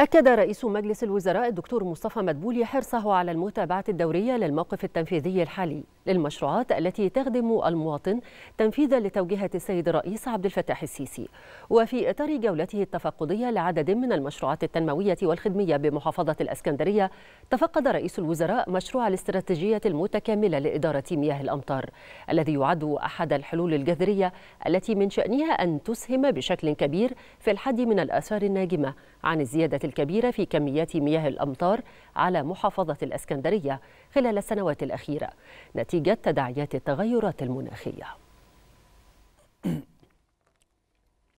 أكد رئيس مجلس الوزراء الدكتور مصطفى مدبولي حرصه على المتابعة الدورية للموقف التنفيذي الحالي للمشروعات التي تخدم المواطن تنفيذا لتوجيهات السيد الرئيس عبد الفتاح السيسي وفي إطار جولته التفقدية لعدد من المشروعات التنموية والخدمية بمحافظة الأسكندرية تفقد رئيس الوزراء مشروع الاستراتيجية المتكاملة لإدارة مياه الأمطار الذي يعد أحد الحلول الجذرية التي من شأنها أن تسهم بشكل كبير في الحد من الآثار الناجمة عن الزيادة الكبيرة في كميات مياه الأمطار على محافظة الأسكندرية خلال السنوات الأخيرة نتيجة نتيجة تداعيات التغيرات المناخية